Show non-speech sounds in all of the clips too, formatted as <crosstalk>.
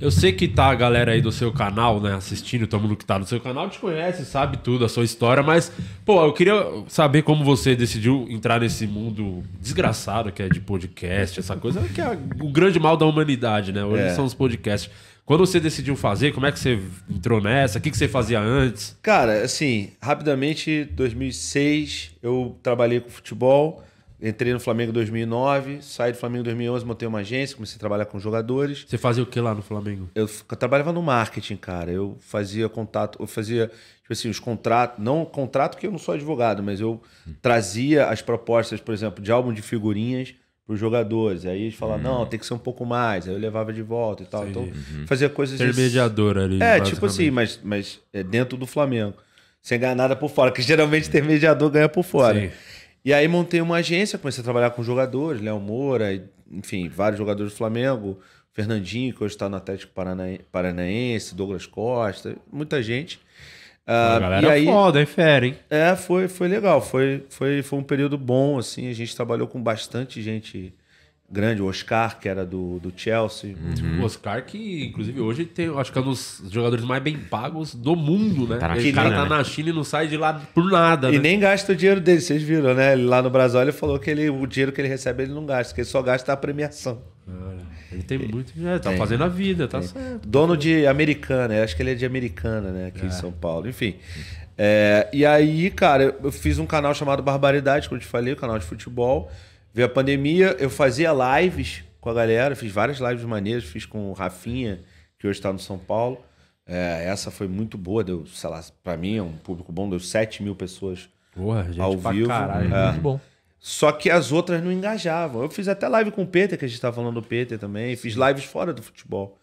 Eu sei que tá a galera aí do seu canal, né, assistindo, todo mundo que tá no seu canal te conhece, sabe tudo, a sua história, mas, pô, eu queria saber como você decidiu entrar nesse mundo desgraçado que é de podcast, essa coisa, que é o grande mal da humanidade, né? Hoje é. são os podcasts. Quando você decidiu fazer, como é que você entrou nessa? O que, que você fazia antes? Cara, assim, rapidamente, 2006, eu trabalhei com futebol. Entrei no Flamengo em 2009, saí do Flamengo em 2011, montei uma agência, comecei a trabalhar com jogadores. Você fazia o que lá no Flamengo? Eu, eu trabalhava no marketing, cara. Eu fazia contato, eu fazia, tipo assim, os contratos, não contrato que eu não sou advogado, mas eu hum. trazia as propostas, por exemplo, de álbum de figurinhas para os jogadores. Aí eles falavam, hum. não, tem que ser um pouco mais. Aí eu levava de volta e tal. Sim. Então, uhum. fazia coisas... Intermediador ali, É, tipo assim, mas, mas é dentro do Flamengo. Sem ganhar nada por fora, que geralmente intermediador ganha por fora. Sim. E aí montei uma agência, comecei a trabalhar com jogadores, Léo Moura, enfim, vários jogadores do Flamengo, Fernandinho, que hoje está no Atlético Paranaense, Douglas Costa, muita gente. a ah, galera e aí, foda, hein, fera, hein? É, foi, foi legal, foi, foi, foi um período bom, assim, a gente trabalhou com bastante gente grande, o Oscar, que era do, do Chelsea. Uhum. Tipo, o Oscar, que inclusive hoje tem, acho que é um dos jogadores mais bem pagos do mundo, né? Tá cara tá né? na China e não sai de lá por nada. E né? nem gasta o dinheiro dele, vocês viram, né? Lá no Brasil ele falou que ele, o dinheiro que ele recebe ele não gasta, que ele só gasta a premiação. ele tem muito. É, tá tem, fazendo a vida, tá tem. certo. Dono de americana, acho que ele é de americana, né? Aqui é. em São Paulo. Enfim. É, e aí, cara, eu fiz um canal chamado Barbaridade, como eu te falei, o um canal de futebol. Veio a pandemia, eu fazia lives com a galera, fiz várias lives maneiras, fiz com o Rafinha, que hoje está no São Paulo. É, essa foi muito boa, deu, sei lá, pra mim é um público bom, deu 7 mil pessoas Porra, gente ao vivo. Caralho, é. muito bom. Só que as outras não engajavam. Eu fiz até live com o Peter, que a gente está falando do Peter também, fiz lives fora do futebol.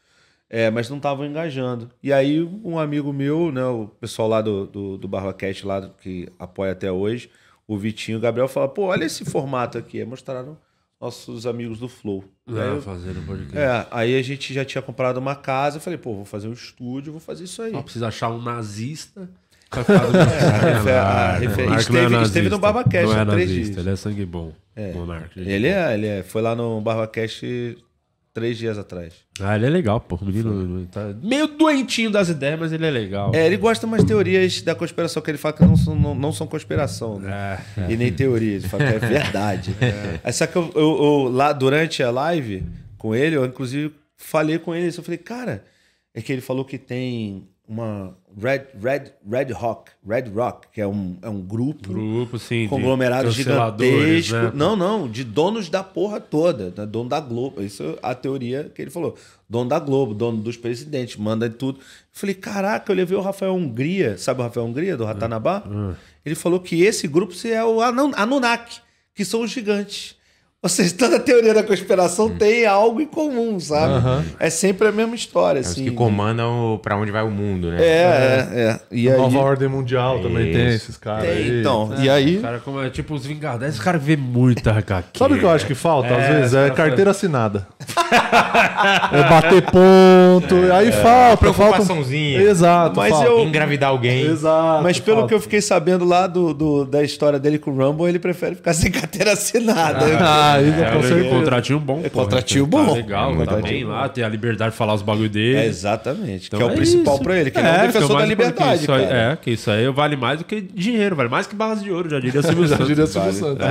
É, mas não estavam engajando. E aí, um amigo meu, né, o pessoal lá do, do, do Barbacast, lá que apoia até hoje, o Vitinho e o Gabriel falaram, pô, olha esse formato aqui. mostraram nossos amigos do Flow. Ah, é, aí, fazer fazendo podcast. É, aí a gente já tinha comprado uma casa. Eu falei, pô, vou fazer um estúdio, vou fazer isso aí. Não precisa achar um nazista. <laughs> É, esteve, no Barbacast não é nazista, três dias. Ele é sangue bom. É. Monarca, ele, é, ele é. Foi lá no Barbacast três dias atrás. Ah, ele é legal, pô. O menino tá meio doentinho das ideias, mas ele é legal. É, ele gosta mais teorias da conspiração, que ele fala que não são, não, não são conspiração, né? É. é. E nem teorias. Ele fala que é verdade. <laughs> É. só que eu, eu, eu, lá durante a live com ele, eu inclusive falei com ele. Eu falei, cara, é que ele falou que tem uma Red, Red, Red Rock, Red Rock, que é um, é um grupo, grupo sim, conglomerado gigantesco. Né? Não, não, de donos da porra toda, né? dono da Globo. Isso é a teoria que ele falou. Dono da Globo, dono dos presidentes, manda de tudo. falei, caraca, eu levei o Rafael Hungria, sabe o Rafael Hungria, do Ratanabá? Ah, ah. Ele falou que esse grupo é o Anunnaki, que são os gigantes. Ou seja, toda teoria da conspiração hum. tem algo em comum, sabe? É sempre a mesma história. É assim. Os que comandam para onde vai o mundo, né? É, é, é. E a nova ordem mundial também tem esses caras. Tem, então. Né? E aí. Cara, como é, tipo os Vingadores, esse cara vê muita HQ. Sabe o que eu acho né? que falta? Às é, vezes é carteira assinada é bater ponto. É, aí é, falta. Preocupaçãozinha. Falta um... Exato. Mas falta. Eu... Engravidar alguém. Exato. Mas pelo falta. que eu fiquei sabendo lá do, do, da história dele com o Rumble, ele prefere ficar <laughs> sem carteira assinada. Ah, é, ah, com é, é, contratinho bom. É contratinho tá bom. Tá legal, tá bem lá, ter a liberdade de falar os bagulho dele. É, exatamente. Então, que é, o é principal para ele, que ele é um é, é defensor da liberdade. Que aí, é, que isso aí vale mais do que dinheiro, vale mais que barras de ouro, já diria <laughs> Silvio Santos. já diria Silvio Santos.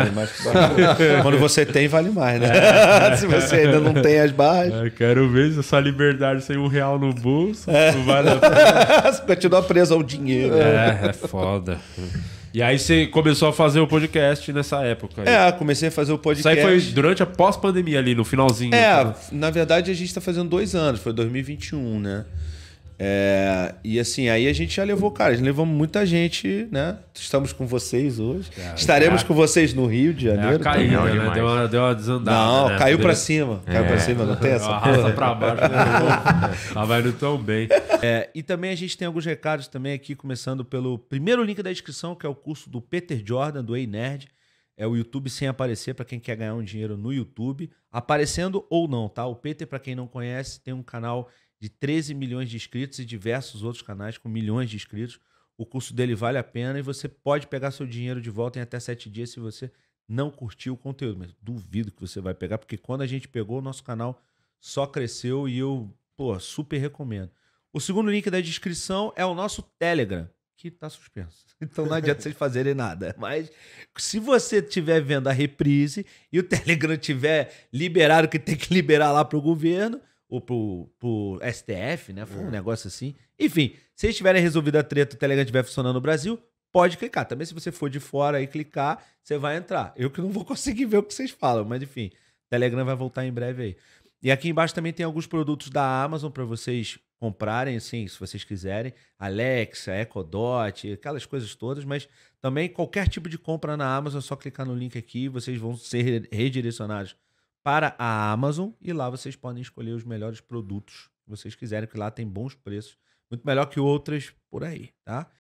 <laughs> Quando você tem, vale mais, né? Se você ainda não tem, bem as barras. É, quero ver essa liberdade sem um real no bolso. É. Não vale a pena. <laughs> Você continua tá preso ao dinheiro. É, é foda. E aí você começou a fazer o podcast nessa época. Aí. É, comecei a fazer o podcast. Isso aí foi durante a pós-pandemia ali, no finalzinho. É, na verdade a gente está fazendo dois anos, foi 2021, né? É, e assim, aí a gente já levou, cara, a gente levou muita gente, né? Estamos com vocês hoje. Estaremos com vocês no Rio de é Janeiro. É, caiu, né? Deu uma, deu uma desandada. Não, né? caiu Porque... pra cima. É. Caiu pra cima, não tem essa. Arrasta pra baixo, né? <laughs> Tá vai tão bem. É, e também a gente tem alguns recados também aqui, começando pelo primeiro link da descrição que é o curso do Peter Jordan, do Ei Nerd é o YouTube sem aparecer para quem quer ganhar um dinheiro no YouTube, aparecendo ou não, tá? O Peter, para quem não conhece, tem um canal de 13 milhões de inscritos e diversos outros canais com milhões de inscritos. O curso dele vale a pena e você pode pegar seu dinheiro de volta em até 7 dias se você não curtiu o conteúdo, mas duvido que você vai pegar, porque quando a gente pegou, o nosso canal só cresceu e eu, pô, super recomendo. O segundo link da descrição é o nosso Telegram que está suspenso. <laughs> Então não adianta vocês fazerem nada. Mas se você estiver vendo a reprise e o Telegram tiver liberado que tem que liberar lá pro governo ou pro, pro STF, né? Foi um é. negócio assim. Enfim, se estiverem tiverem resolvido a treta, o Telegram estiver funcionando no Brasil, pode clicar. Também se você for de fora e clicar, você vai entrar. Eu que não vou conseguir ver o que vocês falam, mas enfim, o Telegram vai voltar em breve aí. E aqui embaixo também tem alguns produtos da Amazon para vocês comprarem, assim, se vocês quiserem, Alexa, Echo Dot, aquelas coisas todas, mas também qualquer tipo de compra na Amazon, é só clicar no link aqui, vocês vão ser redirecionados para a Amazon e lá vocês podem escolher os melhores produtos que vocês quiserem, que lá tem bons preços, muito melhor que outras por aí, tá?